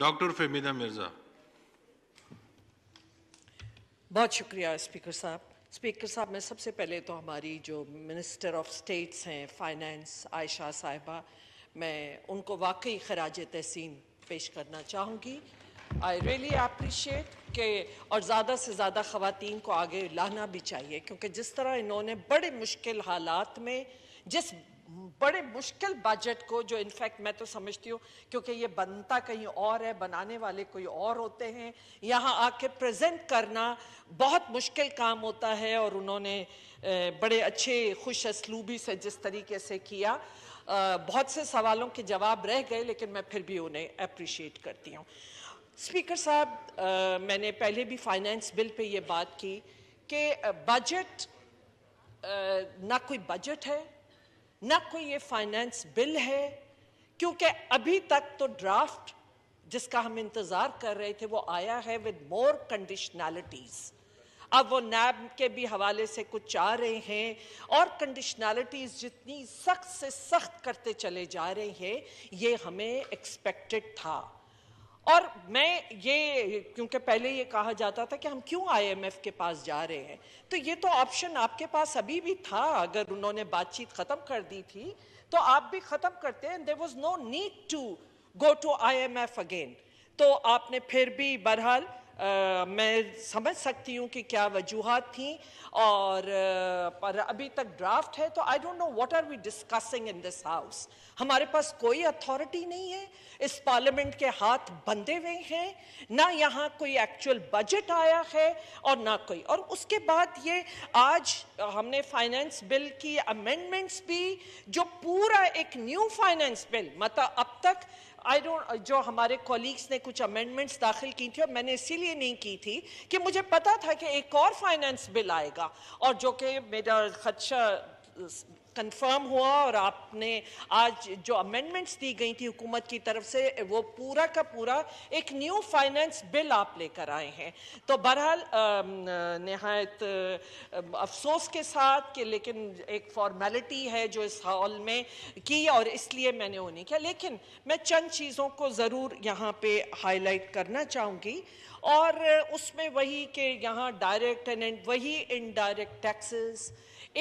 doctor Femina Mirza बहुत शुक्रिया speaker साहब स्पीकर साहब मैं सबसे पहले तो हमारी जो मिनिस्टर ऑफ स्टेट्स हैं फाइनेंस आयशा साहिबा मैं उनको वाकई खराज तहसीन पेश करना चाहूँगी आई रियली अप्रिशिएट के और ज़्यादा से ज़्यादा ख़वान को आगे लाना भी चाहिए क्योंकि जिस तरह इन्होंने बड़े मुश्किल हालात में जिस बड़े मुश्किल बजट को जो इनफैक्ट मैं तो समझती हूँ क्योंकि ये बनता कहीं और है बनाने वाले कोई और होते हैं यहाँ आके प्रेजेंट करना बहुत मुश्किल काम होता है और उन्होंने बड़े अच्छे खुश असलूबी से जिस तरीके से किया बहुत से सवालों के जवाब रह गए लेकिन मैं फिर भी उन्हें अप्रिशिएट करती हूँ स्पीकर साहब मैंने पहले भी फाइनेंस बिल पर यह बात की कि बजट ना कोई बजट है ना कोई ये फाइनेंस बिल है क्योंकि अभी तक तो ड्राफ्ट जिसका हम इंतज़ार कर रहे थे वो आया है विद मोर कंडीशनैलिटीज़ अब वो नैब के भी हवाले से कुछ आ रहे हैं और कंडीशनैलिटीज़ जितनी सख्त से सख्त करते चले जा रहे हैं ये हमें एक्सपेक्टेड था और मैं ये क्योंकि पहले ये कहा जाता था कि हम क्यों आईएमएफ के पास जा रहे हैं तो ये तो ऑप्शन आपके पास अभी भी था अगर उन्होंने बातचीत ख़त्म कर दी थी तो आप भी ख़त्म करते हैं there was no need to go to I M F again तो आपने फिर भी बहरहाल आ, मैं समझ सकती हूँ कि क्या वजूहत थी और पर अभी तक ड्राफ्ट है तो I don't know what are we discussing in this house हमारे पास कोई अथॉरिटी नहीं है इस पार्लियामेंट के हाथ बंधे हुए हैं ना यहाँ कोई एक्चुअल बजट आया है और ना कोई और उसके बाद ये आज हमने फाइनेंस बिल की अमेंडमेंट्स भी जो पूरा एक न्यू फाइनेंस बिल मतलब अब तक आई डोंट uh, जो हमारे कॉलीग्स ने कुछ अमेंडमेंट्स दाखिल की थी और मैंने इसीलिए नहीं की थी कि मुझे पता था कि एक और फाइनेंस बिल आएगा और जो कि मेरा खदशा कंफर्म हुआ और आपने आज जो अमेंडमेंट्स दी गई थी हुकूमत की तरफ से वो पूरा का पूरा एक न्यू फाइनेंस बिल आप लेकर आए हैं तो बहरहाल नहायत अफसोस के साथ कि लेकिन एक फॉर्मेलिटी है जो इस हॉल में की और इसलिए मैंने वो नहीं किया लेकिन मैं चंद चीज़ों को ज़रूर यहाँ पे हाईलाइट करना चाहूँगी और उसमें वही कि यहाँ डायरेक्ट एंड वही इनडायरेक्ट टैक्सेस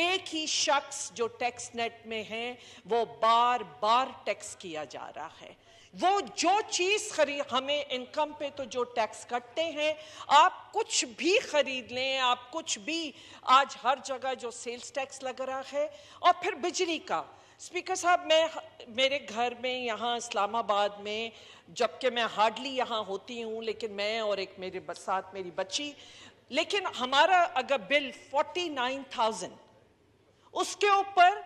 एक ही शख्स जो टैक्स नेट में है वो बार बार टैक्स किया जा रहा है वो जो चीज़ खरीद हमें इनकम पे तो जो टैक्स कटते हैं आप कुछ भी ख़रीद लें आप कुछ भी आज हर जगह जो सेल्स टैक्स लग रहा है और फिर बिजली का स्पीकर साहब मैं मेरे घर में यहाँ इस्लामाबाद में जबकि मैं हार्डली यहाँ होती हूँ लेकिन मैं और एक मेरे साथ मेरी बच्ची लेकिन हमारा अगर बिल फोर्टी नाइन थाउजेंड उसके ऊपर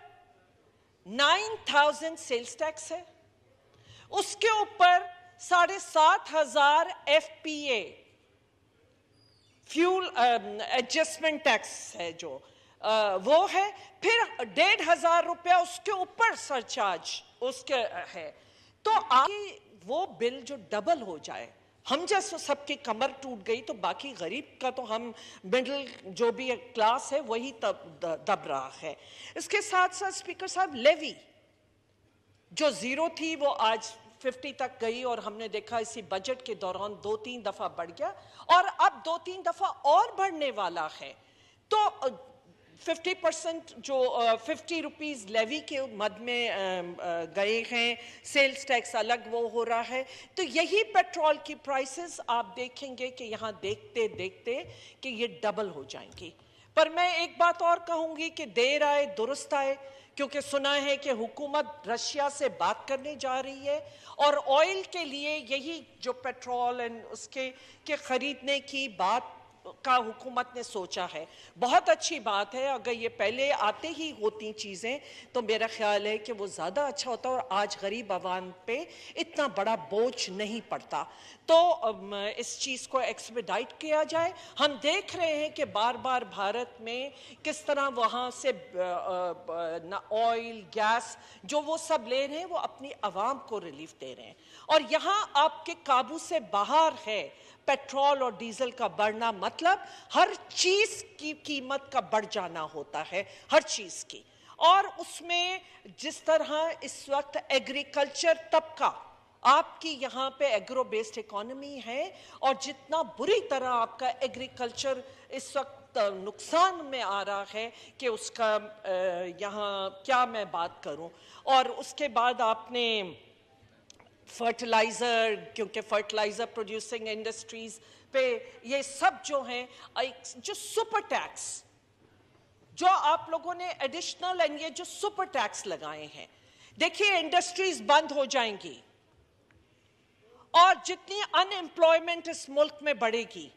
9000 सेल्स टैक्स है उसके ऊपर साढ़े सात हजार F P A fuel adjustment tax है जो आ, वो है फिर डेढ़ हजार रुपया उसके ऊपर सरचार्ज उसके है तो आगे वो बिल जो डबल हो जाए हम जैसे सबकी कमर टूट गई तो बाकी गरीब का तो हम मिडिल जो भी क्लास है वही तब दब रहा है इसके साथ साथ स्पीकर साहब लेवी जो ज़ीरो थी वो आज 50 तक गई और हमने देखा इसी बजट के दौरान दो तीन दफ़ा बढ़ गया और अब दो तीन दफ़ा और बढ़ने वाला है तो 50 परसेंट जो फिफ्टी रुपीज़ लेवी के मद में गए हैं सेल्स टैक्स अलग वो हो रहा है तो यही पेट्रोल की प्राइसेस आप देखेंगे कि यहाँ देखते देखते कि ये डबल हो जाएंगी पर मैं एक बात और कहूँगी कि देर आए दुरुस्त आए क्योंकि सुना है कि हुकूमत रशिया से बात करने जा रही है और ऑयल के लिए यही जो पेट्रोल एंड उसके के ख़रीदने की बात का हुकूमत ने सोचा है बहुत अच्छी बात है अगर ये पहले आते ही होती चीज़ें तो मेरा ख्याल है कि वो ज़्यादा अच्छा होता और आज गरीब आवाम पे इतना बड़ा बोझ नहीं पड़ता तो इस चीज़ को एक्सपेडाइट किया जाए हम देख रहे हैं कि बार बार भारत में किस तरह वहाँ से ऑयल गैस जो वो सब ले रहे हैं वो अपनी आवाम को रिलीफ दे रहे हैं और यहाँ आपके काबू से बाहर है पेट्रोल और डीजल का बढ़ना मतलब हर चीज़ की कीमत का बढ़ जाना होता है हर चीज़ की और उसमें जिस तरह इस वक्त एग्रीकल्चर तबका आपकी यहाँ पे एग्रो बेस्ड इकोनॉमी है और जितना बुरी तरह आपका एग्रीकल्चर इस वक्त नुकसान में आ रहा है कि उसका यहाँ क्या मैं बात करूँ और उसके बाद आपने फर्टिलाइज़र क्योंकि फर्टिलाइज़र प्रोड्यूसिंग इंडस्ट्रीज़ पे ये सब जो हैं जो सुपर टैक्स जो आप लोगों ने एडिशनल एंड ये जो सुपर टैक्स लगाए हैं देखिए इंडस्ट्रीज बंद हो जाएंगी और जितनी अनएम्प्लॉयमेंट इस मुल्क में बढ़ेगी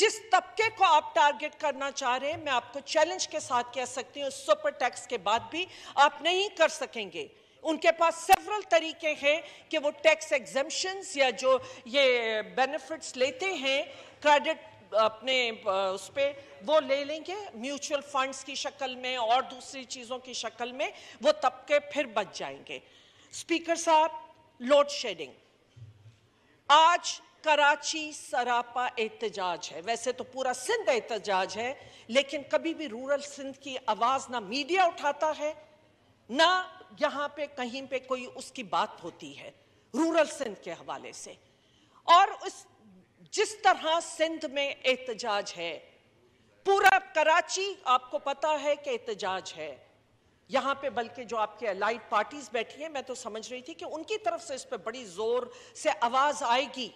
जिस तबके को आप टारगेट करना चाह रहे हैं मैं आपको चैलेंज के साथ कह सकती हूँ सुपर टैक्स के बाद भी आप नहीं कर सकेंगे उनके पास सेवरल तरीके हैं कि वो टैक्स एग्जम्पन्स या जो ये बेनिफिट्स लेते हैं क्रेडिट अपने उस पर वो ले लेंगे म्यूचुअल फंड्स की शक्ल में और दूसरी चीज़ों की शक्ल में वो तबके फिर बच जाएंगे स्पीकर साहब लोड शेडिंग आज कराची सरापा एहतजाज है वैसे तो पूरा सिंध एहतजाज है लेकिन कभी भी रूरल सिंध की आवाज़ ना मीडिया उठाता है ना यहाँ पे कहीं पे कोई उसकी बात होती है रूरल सिंध के हवाले से और उस जिस तरह सिंध में एहतजाज है पूरा कराची आपको पता है कि एहतजाज है यहाँ पे बल्कि जो आपके अलाइड पार्टीज बैठी हैं मैं तो समझ रही थी कि उनकी तरफ से इस पर बड़ी जोर से आवाज आएगी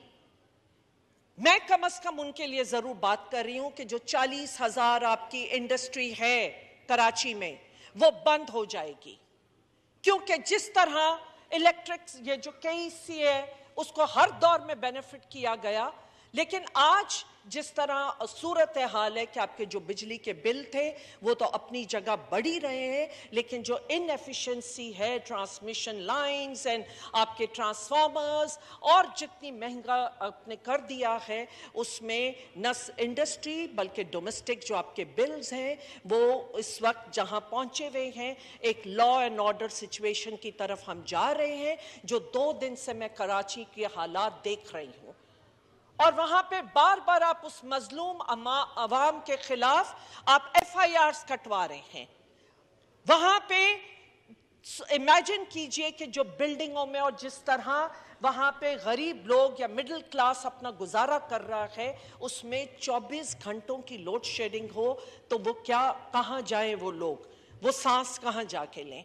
मैं कम अज कम उनके लिए जरूर बात कर रही हूं कि जो चालीस हजार आपकी इंडस्ट्री है कराची में वो बंद हो जाएगी क्योंकि जिस तरह इलेक्ट्रिक ये जो कई सी है उसको हर दौर में बेनिफिट किया गया लेकिन आज जिस तरह सूरत हाल है कि आपके जो बिजली के बिल थे वो तो अपनी जगह बढ़ी रहे हैं लेकिन जो इनएफिशिएंसी है ट्रांसमिशन लाइंस एंड आपके ट्रांसफार्मर्स और जितनी महंगा आपने कर दिया है उसमें न इंडस्ट्री बल्कि डोमेस्टिक जो आपके बिल्स हैं वो इस वक्त जहां पहुंचे हुए हैं एक लॉ एंड ऑर्डर सिचुएशन की तरफ हम जा रहे हैं जो दो दिन से मैं कराची के हालात देख रही हूँ और वहां पे बार बार आप उस मजलूम अवाम के खिलाफ आप एफ आई आर कटवा रहे हैं वहां पे इमेजिन कीजिए कि जो बिल्डिंगों में और जिस तरह वहां पे गरीब लोग या मिडिल क्लास अपना गुजारा कर रहा है उसमें 24 घंटों की लोड शेडिंग हो तो वो क्या कहाँ जाए वो लोग वो सांस कहाँ जाके लें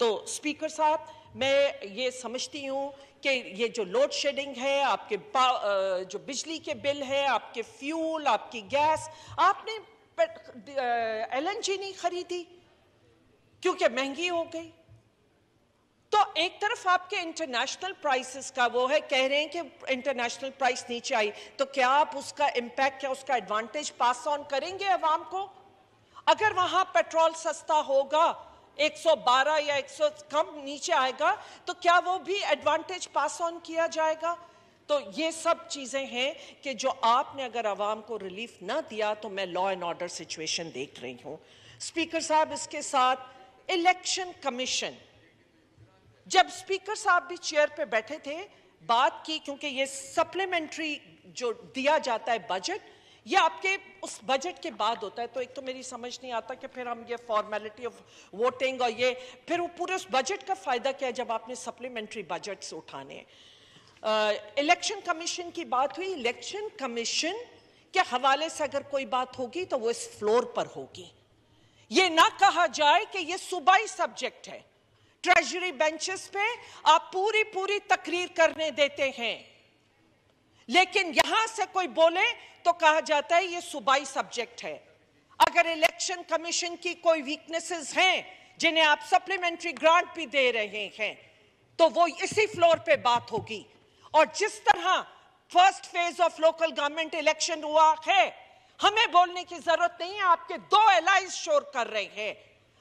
तो स्पीकर साहब मैं ये समझती हूँ कि ये जो लोड शेडिंग है आपके जो बिजली के बिल है आपके फ्यूल आपकी गैस आपने एल नहीं खरीदी क्योंकि महंगी हो गई तो एक तरफ आपके इंटरनेशनल प्राइसेस का वो है कह रहे हैं कि इंटरनेशनल प्राइस नीचे आई तो क्या आप उसका इम्पैक्ट क्या उसका एडवांटेज पास ऑन करेंगे आवाम को अगर वहां पेट्रोल सस्ता होगा 112 या 100 कम नीचे आएगा तो क्या वो भी एडवांटेज पास ऑन किया जाएगा तो ये सब चीज़ें हैं कि जो आपने अगर आवाम को रिलीफ ना दिया तो मैं लॉ एंड ऑर्डर सिचुएशन देख रही हूँ स्पीकर साहब इसके साथ इलेक्शन कमीशन जब स्पीकर साहब भी चेयर पे बैठे थे बात की क्योंकि ये सप्लीमेंट्री जो दिया जाता है बजट ये आपके उस बजट के बाद होता है तो एक तो मेरी समझ नहीं आता कि फिर हम ये फॉर्मेलिटी ऑफ वोटिंग और ये फिर वो पूरे उस बजट का फ़ायदा क्या है जब आपने सप्लीमेंट्री बजट्स उठाने इलेक्शन कमीशन की बात हुई इलेक्शन कमीशन के हवाले से अगर कोई बात होगी तो वो इस फ्लोर पर होगी ये ना कहा जाए कि ये सूबाई सब्जेक्ट है ट्रेजरी बेंचेस पे आप पूरी पूरी तकरीर करने देते हैं लेकिन यहां से कोई बोले तो कहा जाता है ये सुबाई सब्जेक्ट है अगर इलेक्शन कमीशन की कोई वीकनेसेस हैं जिन्हें आप सप्लीमेंट्री ग्रांट भी दे रहे हैं तो वो इसी फ्लोर पे बात होगी और जिस तरह first phase of local government election हुआ है हमें बोलने की जरूरत नहीं है आपके दो एलाइज शोर कर रहे हैं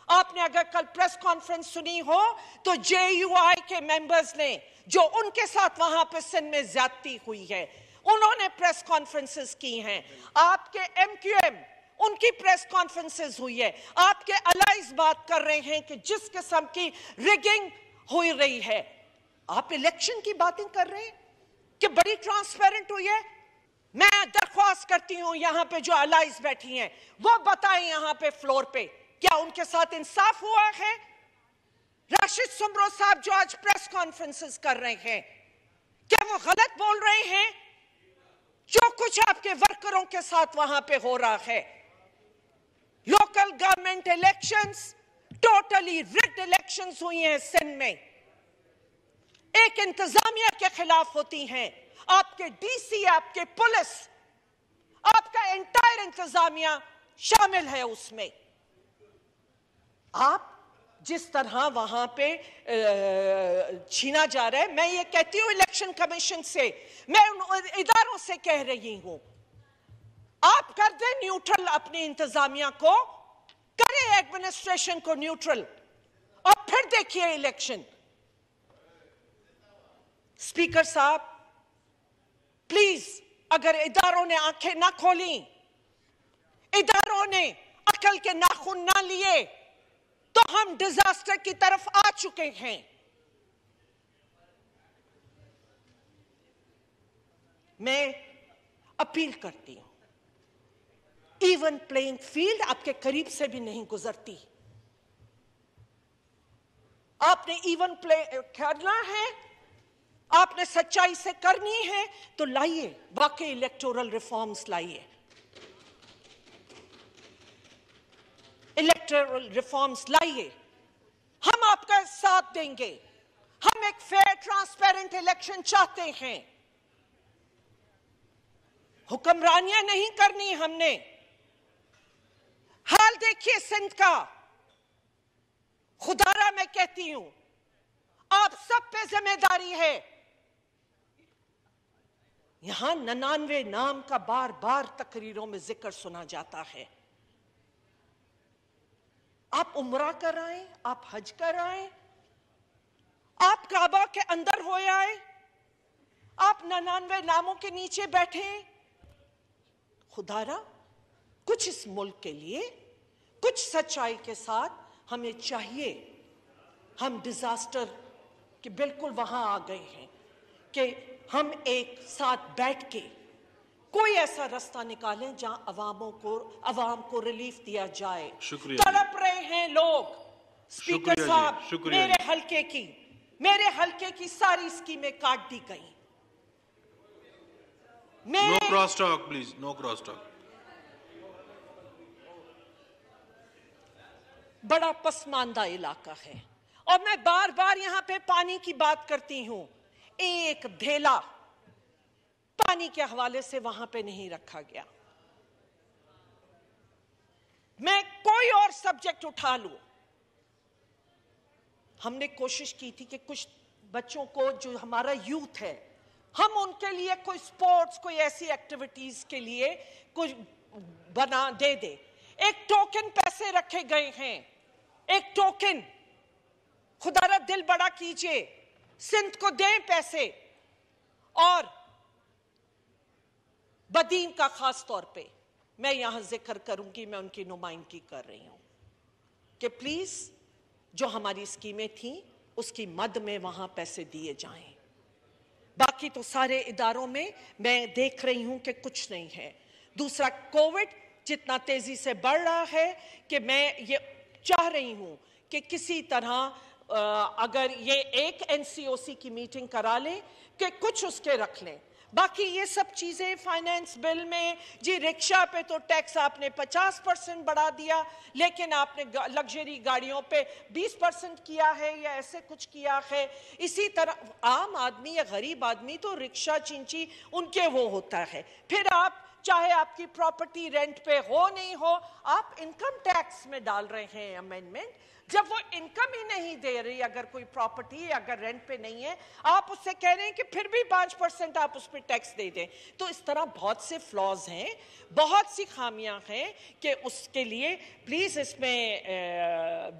आपने अगर कल प्रेस कॉन्फ्रेंस सुनी हो तो आई के मेंबर्स ने जो उनके साथ वहां पर सिंध में ज्यादती हुई है उन्होंने प्रेस कॉन्फ्रेंसेस की हैं आपके एमक्यूएम उनकी प्रेस कॉन्फ्रेंसेस हुई है आपके अलाइज बात कर रहे हैं कि जिस किस्म की रिगिंग हो रही है आप इलेक्शन की बातें कर रहे हैं कि बड़ी ट्रांसपेरेंट हुई है मैं दरख्वास्त करती हूं यहां पे जो अलाइज बैठी हैं वो बताएं यहां पे फ्लोर पे क्या उनके साथ इंसाफ हुआ है राशिद सुमरो साहब जो आज प्रेस कॉन्फ्रेंसेस कर रहे हैं क्या वो गलत बोल रहे हैं जो कुछ आपके वर्करों के साथ वहां पे हो रहा है local government elections totally rigged elections हुई हैं सिंध में एक इंतजामिया के खिलाफ होती हैं आपके डीसी आपके पुलिस आपका एंटायर इंतजामिया शामिल है उसमें आप जिस तरह वहां पे छीना जा रहा है मैं ये कहती हूं इलेक्शन कमीशन से मैं उन इदारों से कह रही हूं आप कर दें न्यूट्रल अपनी इंतजामिया को करें एडमिनिस्ट्रेशन को न्यूट्रल और फिर देखिए इलेक्शन स्पीकर साहब प्लीज अगर इदारों ने आंखें ना खोली इदारों ने अकल के नाखून ना लिए हम डिजास्टर की तरफ आ चुके हैं मैं अपील करती हूं इवन प्लेइंग फील्ड आपके करीब से भी नहीं गुजरती आपने इवन प्ले करना है आपने सच्चाई से करनी है तो लाइए वाकई इलेक्टोरल रिफॉर्म्स लाइए इलेक्ट्रल रिफॉर्म्स लाइए हम आपका साथ देंगे हम एक फेयर ट्रांसपेरेंट इलेक्शन चाहते हैं हुक्मरानियां नहीं करनी हमने हाल देखिए सिंध का खुदारा मैं कहती हूं आप सब पे जिम्मेदारी है यहां ननानवे नाम का बार बार तकरीरों में जिक्र सुना जाता है आप उम्र कर आए आप हज कर आए आप काबा के अंदर हो आए आप ननानवे नामों के नीचे बैठे खुदारा कुछ इस मुल्क के लिए कुछ सच्चाई के साथ हमें चाहिए हम डिजास्टर के बिल्कुल वहां आ गए हैं कि हम एक साथ बैठ के कोई ऐसा रास्ता निकालें जहां अवामों को अवाम को रिलीफ दिया जाए तड़प रहे हैं लोग स्पीकर साहब मेरे हलके की मेरे हलके की सारी स्कीमें काट दी गई no cross talk please no cross talk बड़ा पसमानदा इलाका है और मैं बार बार यहां पे पानी की बात करती हूं एक ढेला पानी के हवाले से वहां पे नहीं रखा गया मैं कोई और सब्जेक्ट उठा लू हमने कोशिश की थी कि कुछ बच्चों को जो हमारा यूथ है हम उनके लिए कोई स्पोर्ट्स कोई ऐसी एक्टिविटीज के लिए कुछ बना दे दे एक टोकन पैसे रखे गए हैं एक टोकन खुदारा दिल बड़ा कीजिए सिंध को दें पैसे और बदीन का खास तौर पे मैं यहां जिक्र करूंगी मैं उनकी नुमाइंदगी कर रही हूं कि प्लीज जो हमारी स्कीमें थी उसकी मद में वहां पैसे दिए जाएं बाकी तो सारे इदारों में मैं देख रही हूं कि कुछ नहीं है दूसरा कोविड जितना तेजी से बढ़ रहा है कि मैं ये चाह रही हूं कि किसी तरह अगर ये एक एनसीओसी की मीटिंग करा लें कि कुछ उसके रख लें बाकी ये सब चीज़ें फाइनेंस बिल में जी रिक्शा पे तो टैक्स आपने 50 परसेंट बढ़ा दिया लेकिन आपने लग्जरी गाड़ियों पे 20 परसेंट किया है या ऐसे कुछ किया है इसी तरह आम आदमी या गरीब आदमी तो रिक्शा चिंची उनके वो होता है फिर आप चाहे आपकी प्रॉपर्टी रेंट पे हो नहीं हो आप इनकम टैक्स में डाल रहे हैं अमेंडमेंट जब वो इनकम ही नहीं दे रही अगर कोई प्रॉपर्टी अगर रेंट पे नहीं है आप उससे कह रहे हैं कि फिर भी पांच परसेंट आप उस पर टैक्स दे दें तो इस तरह बहुत से फ्लॉज हैं बहुत सी खामियां हैं कि उसके लिए प्लीज़ इसमें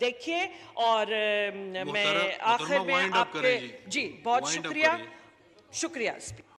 देखिए और मैं आखिर में आपके जी बहुत शुक्रिया शुक्रिया